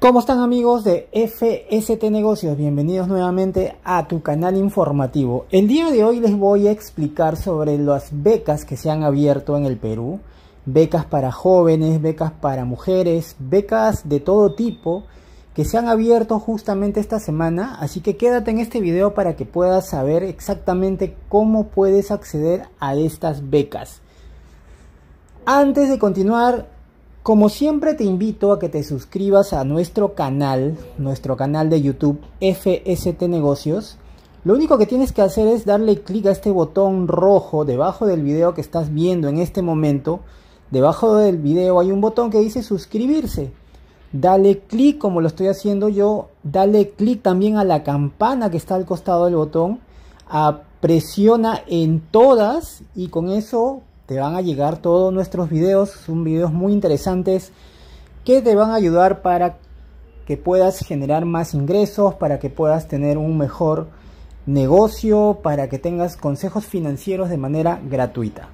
¿Cómo están amigos de FST Negocios? Bienvenidos nuevamente a tu canal informativo. El día de hoy les voy a explicar sobre las becas que se han abierto en el Perú. Becas para jóvenes, becas para mujeres, becas de todo tipo que se han abierto justamente esta semana. Así que quédate en este video para que puedas saber exactamente cómo puedes acceder a estas becas. Antes de continuar, como siempre te invito a que te suscribas a nuestro canal, nuestro canal de YouTube FST Negocios. Lo único que tienes que hacer es darle clic a este botón rojo debajo del video que estás viendo en este momento. Debajo del video hay un botón que dice suscribirse. Dale clic como lo estoy haciendo yo. Dale clic también a la campana que está al costado del botón. A presiona en todas y con eso te van a llegar todos nuestros videos, son videos muy interesantes que te van a ayudar para que puedas generar más ingresos, para que puedas tener un mejor negocio, para que tengas consejos financieros de manera gratuita.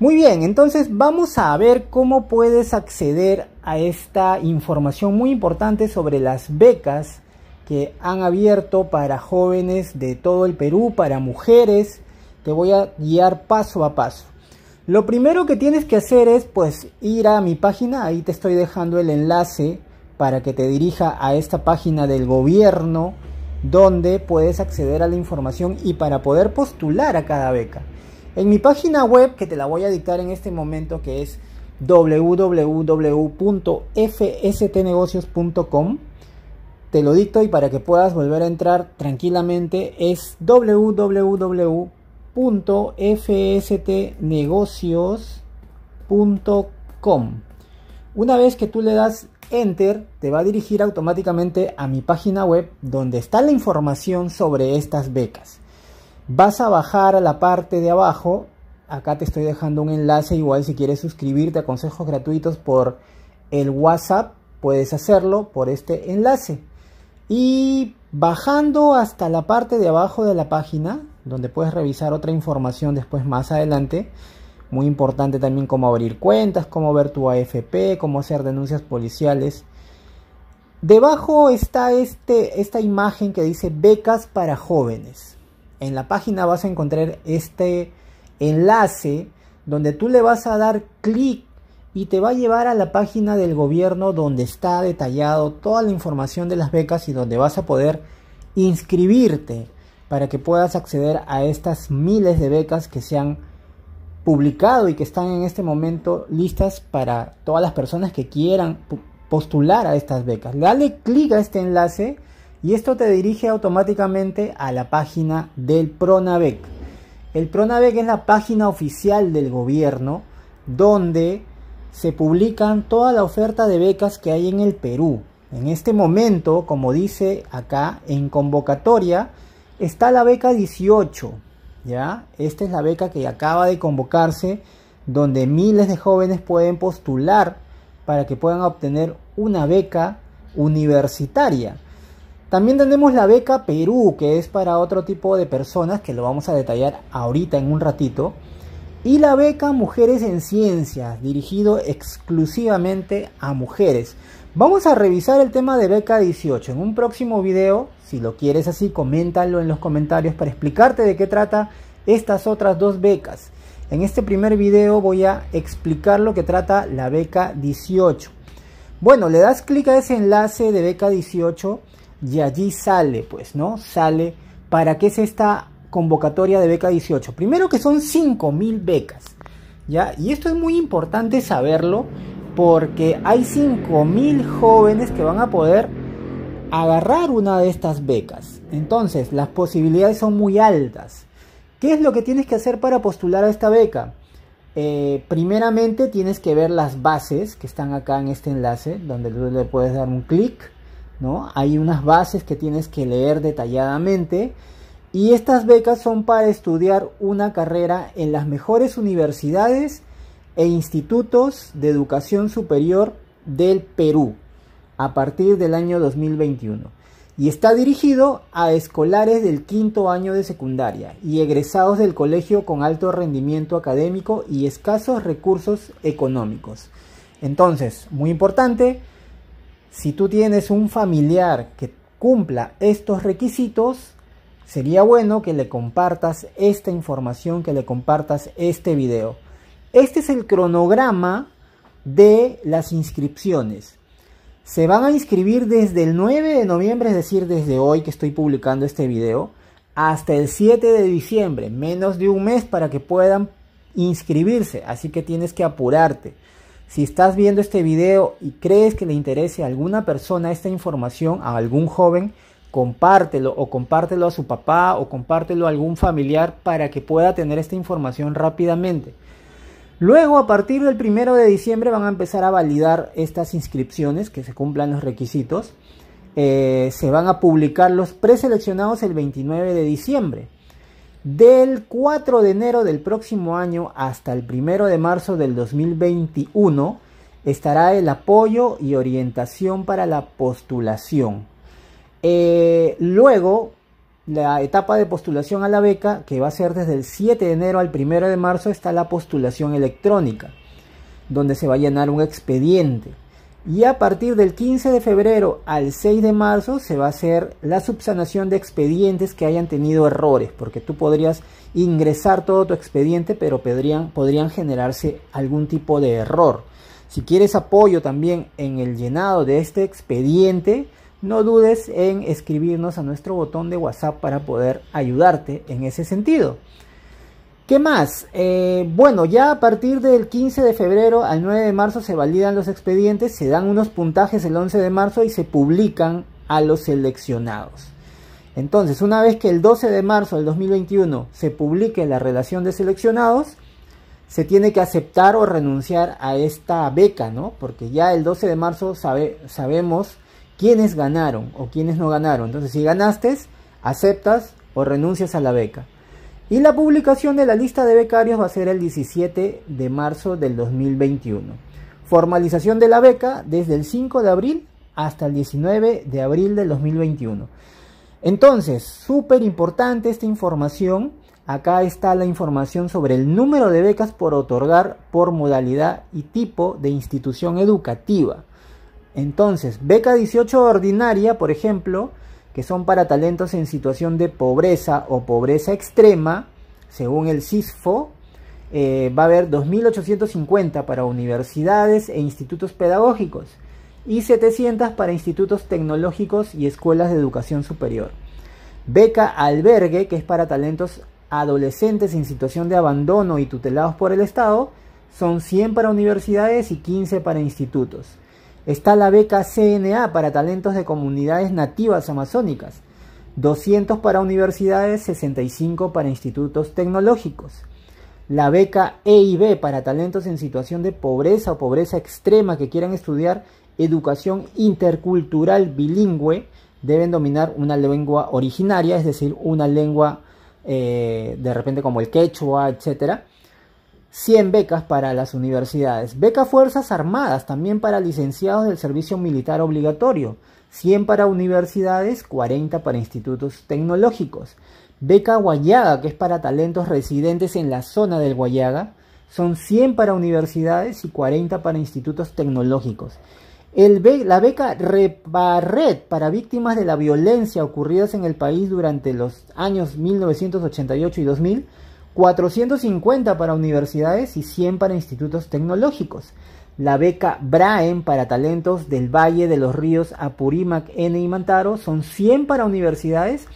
Muy bien, entonces vamos a ver cómo puedes acceder a esta información muy importante sobre las becas que han abierto para jóvenes de todo el Perú, para mujeres. Te voy a guiar paso a paso. Lo primero que tienes que hacer es pues ir a mi página, ahí te estoy dejando el enlace para que te dirija a esta página del gobierno donde puedes acceder a la información y para poder postular a cada beca. En mi página web, que te la voy a dictar en este momento, que es www.fstnegocios.com, te lo dicto y para que puedas volver a entrar tranquilamente es www .fstnegocios.com Una vez que tú le das enter, te va a dirigir automáticamente a mi página web donde está la información sobre estas becas. Vas a bajar a la parte de abajo, acá te estoy dejando un enlace igual si quieres suscribirte a consejos gratuitos por el WhatsApp, puedes hacerlo por este enlace. Y bajando hasta la parte de abajo de la página, donde puedes revisar otra información después más adelante. Muy importante también cómo abrir cuentas, cómo ver tu AFP, cómo hacer denuncias policiales. Debajo está este, esta imagen que dice becas para jóvenes. En la página vas a encontrar este enlace donde tú le vas a dar clic y te va a llevar a la página del gobierno donde está detallado toda la información de las becas y donde vas a poder inscribirte para que puedas acceder a estas miles de becas que se han publicado y que están en este momento listas para todas las personas que quieran postular a estas becas. Dale clic a este enlace y esto te dirige automáticamente a la página del PRONAVEC. El PRONAVEC es la página oficial del gobierno donde se publican toda la oferta de becas que hay en el Perú. En este momento, como dice acá, en convocatoria Está la beca 18, ¿ya? Esta es la beca que acaba de convocarse, donde miles de jóvenes pueden postular para que puedan obtener una beca universitaria. También tenemos la beca Perú, que es para otro tipo de personas, que lo vamos a detallar ahorita en un ratito. Y la beca Mujeres en Ciencias, dirigido exclusivamente a mujeres. Vamos a revisar el tema de beca 18 en un próximo video. Si lo quieres así, coméntalo en los comentarios para explicarte de qué trata estas otras dos becas. En este primer video voy a explicar lo que trata la beca 18. Bueno, le das clic a ese enlace de beca 18 y allí sale, pues, ¿no? Sale para qué es esta convocatoria de beca 18. Primero que son 5.000 becas, ¿ya? Y esto es muy importante saberlo porque hay 5.000 jóvenes que van a poder agarrar una de estas becas. Entonces, las posibilidades son muy altas. ¿Qué es lo que tienes que hacer para postular a esta beca? Eh, primeramente tienes que ver las bases que están acá en este enlace, donde le puedes dar un clic. ¿no? Hay unas bases que tienes que leer detalladamente. Y estas becas son para estudiar una carrera en las mejores universidades e institutos de educación superior del Perú a partir del año 2021 y está dirigido a escolares del quinto año de secundaria y egresados del colegio con alto rendimiento académico y escasos recursos económicos. Entonces, muy importante, si tú tienes un familiar que cumpla estos requisitos, sería bueno que le compartas esta información, que le compartas este video. Este es el cronograma de las inscripciones. Se van a inscribir desde el 9 de noviembre, es decir, desde hoy que estoy publicando este video, hasta el 7 de diciembre, menos de un mes para que puedan inscribirse, así que tienes que apurarte. Si estás viendo este video y crees que le interese a alguna persona esta información, a algún joven, compártelo o compártelo a su papá o compártelo a algún familiar para que pueda tener esta información rápidamente. Luego, a partir del 1 de diciembre, van a empezar a validar estas inscripciones que se cumplan los requisitos. Eh, se van a publicar los preseleccionados el 29 de diciembre. Del 4 de enero del próximo año hasta el 1 de marzo del 2021 estará el apoyo y orientación para la postulación. Eh, luego, la etapa de postulación a la beca, que va a ser desde el 7 de enero al 1 de marzo, está la postulación electrónica, donde se va a llenar un expediente. Y a partir del 15 de febrero al 6 de marzo se va a hacer la subsanación de expedientes que hayan tenido errores, porque tú podrías ingresar todo tu expediente, pero podrían, podrían generarse algún tipo de error. Si quieres apoyo también en el llenado de este expediente, no dudes en escribirnos a nuestro botón de WhatsApp para poder ayudarte en ese sentido. ¿Qué más? Eh, bueno, ya a partir del 15 de febrero al 9 de marzo se validan los expedientes, se dan unos puntajes el 11 de marzo y se publican a los seleccionados. Entonces, una vez que el 12 de marzo del 2021 se publique la relación de seleccionados, se tiene que aceptar o renunciar a esta beca, ¿no? Porque ya el 12 de marzo sabe, sabemos quiénes ganaron o quiénes no ganaron. Entonces, si ganaste, aceptas o renuncias a la beca. Y la publicación de la lista de becarios va a ser el 17 de marzo del 2021. Formalización de la beca desde el 5 de abril hasta el 19 de abril del 2021. Entonces, súper importante esta información. Acá está la información sobre el número de becas por otorgar por modalidad y tipo de institución educativa. Entonces, beca 18 ordinaria, por ejemplo, que son para talentos en situación de pobreza o pobreza extrema, según el CISFO, eh, va a haber 2.850 para universidades e institutos pedagógicos y 700 para institutos tecnológicos y escuelas de educación superior. Beca albergue, que es para talentos adolescentes en situación de abandono y tutelados por el Estado, son 100 para universidades y 15 para institutos. Está la beca CNA para talentos de comunidades nativas amazónicas, 200 para universidades, 65 para institutos tecnológicos. La beca EIB para talentos en situación de pobreza o pobreza extrema que quieran estudiar educación intercultural bilingüe deben dominar una lengua originaria, es decir, una lengua eh, de repente como el quechua, etc., 100 becas para las universidades, beca Fuerzas Armadas también para licenciados del servicio militar obligatorio, 100 para universidades, 40 para institutos tecnológicos, beca Guayaga que es para talentos residentes en la zona del Guayaga, son 100 para universidades y 40 para institutos tecnológicos. la beca reparred para víctimas de la violencia ocurridas en el país durante los años 1988 y 2000 450 para universidades y 100 para institutos tecnológicos. La beca Braem para talentos del Valle de los Ríos Apurímac, N y Mantaro son 100 para universidades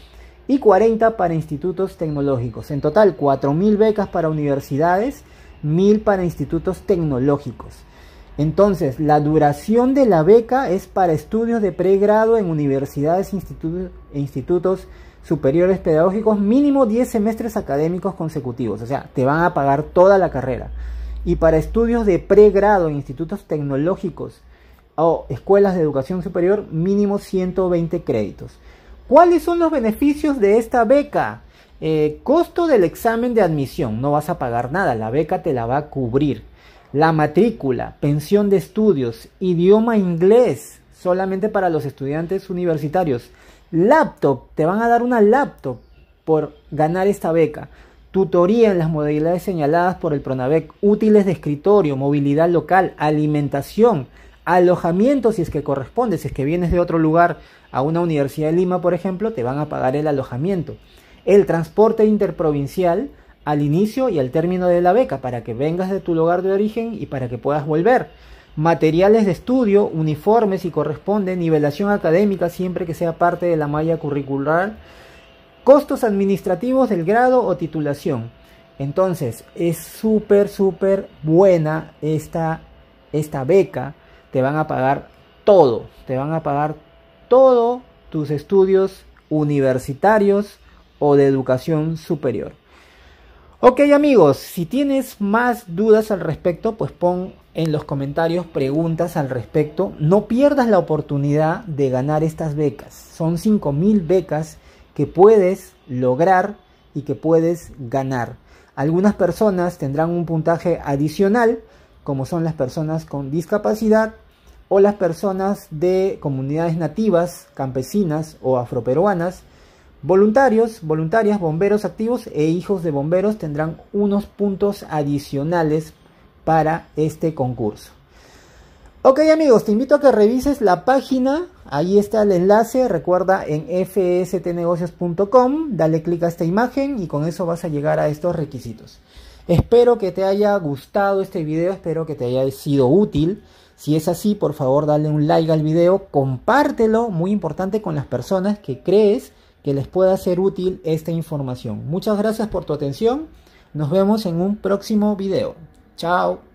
y 40 para institutos tecnológicos. En total, 4.000 becas para universidades, 1.000 para institutos tecnológicos. Entonces, la duración de la beca es para estudios de pregrado en universidades e institutos, institutos superiores pedagógicos, mínimo 10 semestres académicos consecutivos, o sea, te van a pagar toda la carrera. Y para estudios de pregrado en institutos tecnológicos o escuelas de educación superior, mínimo 120 créditos. ¿Cuáles son los beneficios de esta beca? Eh, costo del examen de admisión, no vas a pagar nada, la beca te la va a cubrir. La matrícula, pensión de estudios, idioma inglés, solamente para los estudiantes universitarios. Laptop, te van a dar una laptop por ganar esta beca. Tutoría en las modalidades señaladas por el PRONAVEC, útiles de escritorio, movilidad local, alimentación, alojamiento si es que corresponde, si es que vienes de otro lugar a una Universidad de Lima, por ejemplo, te van a pagar el alojamiento. El transporte interprovincial al inicio y al término de la beca, para que vengas de tu lugar de origen y para que puedas volver materiales de estudio, uniformes y corresponde, nivelación académica siempre que sea parte de la malla curricular, costos administrativos del grado o titulación. Entonces, es súper, súper buena esta, esta beca. Te van a pagar todo, te van a pagar todos tus estudios universitarios o de educación superior. Ok amigos, si tienes más dudas al respecto, pues pon en los comentarios preguntas al respecto. No pierdas la oportunidad de ganar estas becas. Son 5.000 becas que puedes lograr y que puedes ganar. Algunas personas tendrán un puntaje adicional, como son las personas con discapacidad o las personas de comunidades nativas, campesinas o afroperuanas. Voluntarios, voluntarias, bomberos activos e hijos de bomberos tendrán unos puntos adicionales para este concurso. Ok amigos, te invito a que revises la página, ahí está el enlace, recuerda en fstnegocios.com, dale clic a esta imagen y con eso vas a llegar a estos requisitos. Espero que te haya gustado este video, espero que te haya sido útil. Si es así, por favor dale un like al video, compártelo, muy importante con las personas que crees que les pueda ser útil esta información. Muchas gracias por tu atención, nos vemos en un próximo video. Chao.